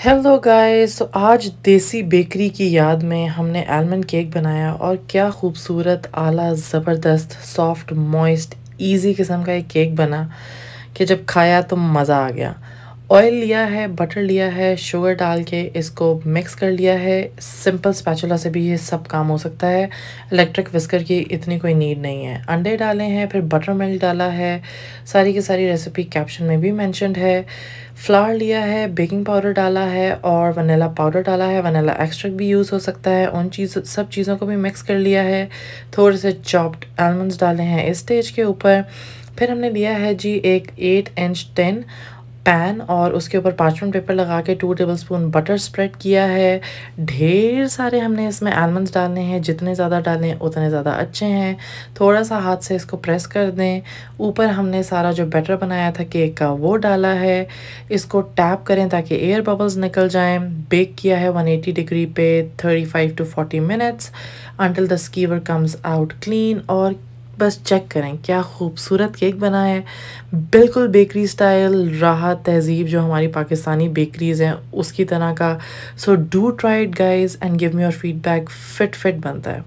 hello guys तो आज देसी बेकरी की याद में हमने आलमंड केक बनाया और क्या खूबसूरत आला ज़बरदस्त सॉफ्ट मॉइस्ट इजी किस्म का एक केक बना कि जब खाया तो मज़ा आ गया ऑयल लिया है बटर लिया है शुगर डाल के इसको मिक्स कर लिया है सिंपल स्पैचुला से भी ये सब काम हो सकता है इलेक्ट्रिक विस्कर की इतनी कोई नीड नहीं है अंडे डाले हैं फिर बटर मिल्क डाला है सारी की सारी रेसिपी कैप्शन में भी मैंशनड है फ्लावर लिया है बेकिंग पाउडर डाला है और वनीला पाउडर डाला है वनीला एक्स्ट्रैक्ट भी यूज़ हो सकता है उन चीज़ सब चीज़ों को भी मिक्स कर लिया है थोड़े से चॉप्ड आलमंड्स डाले हैं इस स्टेज के ऊपर फिर हमने लिया है जी एक एट इंच टेन पैन और उसके ऊपर पार्चमेंट पेपर लगा के two tablespoon butter spread किया है ढेर सारे हमने इसमें आलमंड्स डालने हैं जितने ज़्यादा डालें उतने ज़्यादा अच्छे हैं थोड़ा सा हाथ से इसको प्रेस कर दें ऊपर हमने सारा जो बैटर बनाया था केक का वो डाला है इसको टैप करें ताकि एयर बबल्स निकल जाएँ बेक किया है वन डिग्री पे thirty two forty minutes until the skewer comes out clean और बस चेक करें क्या खूबसूरत केक बना है बिल्कुल बेकरी स्टाइल राहत तहजीब जो हमारी पाकिस्तानी बेकरीज़ हैं उसकी तरह का so do try it guys and give me your feedback fit fit बनता है